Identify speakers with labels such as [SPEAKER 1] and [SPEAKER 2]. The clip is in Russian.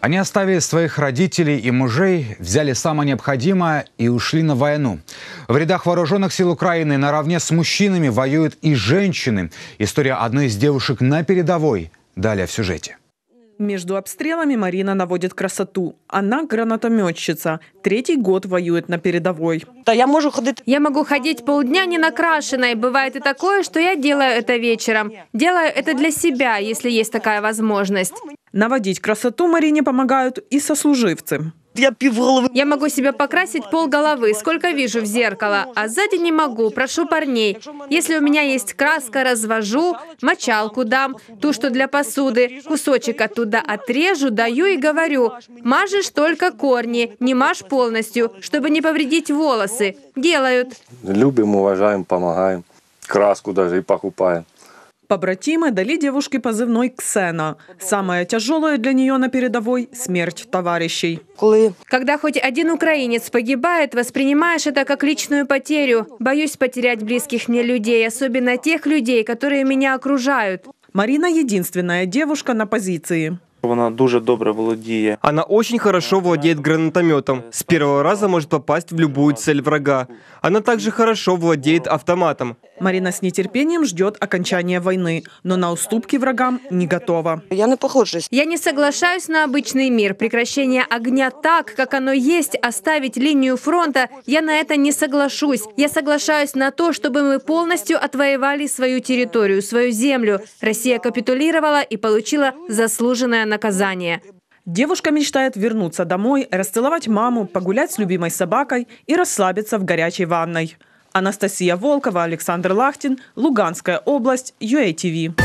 [SPEAKER 1] Они оставили своих родителей и мужей, взяли самое необходимое и ушли на войну. В рядах вооруженных сил Украины наравне с мужчинами воюют и женщины. История одной из девушек на передовой. Далее в сюжете. Между обстрелами Марина наводит красоту. Она гранатометчица. Третий год воюет на передовой.
[SPEAKER 2] Да, я, могу ходить... я могу ходить полдня не накрашенной. Бывает и такое, что я делаю это вечером. Делаю это для себя, если есть такая возможность.
[SPEAKER 1] Наводить красоту Марине помогают и сослуживцы.
[SPEAKER 2] Я пивголовы. Я могу себя покрасить пол головы, сколько вижу в зеркало, а сзади не могу, прошу парней. Если у меня есть краска, развожу, мочалку дам, ту, что для посуды, кусочек оттуда отрежу, даю и говорю, мажешь только корни, не мажь полностью, чтобы не повредить волосы. Делают.
[SPEAKER 1] Любим, уважаем, помогаем. Краску даже и покупаем. Побратимы дали девушке позывной «Ксена». Самое тяжелое для нее на передовой – смерть товарищей.
[SPEAKER 2] Когда хоть один украинец погибает, воспринимаешь это как личную потерю. Боюсь потерять близких мне людей, особенно тех людей, которые меня окружают. Марина –
[SPEAKER 1] единственная девушка на позиции. Она Она очень хорошо владеет гранатометом. С первого раза может попасть в любую цель врага. Она также хорошо владеет автоматом. Марина с нетерпением ждет окончания войны, но на уступки врагам не готова. Я не похожусь.
[SPEAKER 2] Я не соглашаюсь на обычный мир. Прекращение огня так, как оно есть, оставить линию фронта, я на это не соглашусь. Я соглашаюсь на то, чтобы мы полностью отвоевали свою территорию, свою землю. Россия капитулировала и получила заслуженное наказание. Девушка мечтает вернуться домой,
[SPEAKER 1] расцеловать маму, погулять с любимой собакой и расслабиться в горячей ванной. Анастасия Волкова, Александр Лахтин, Луганская область, ЮАТВ.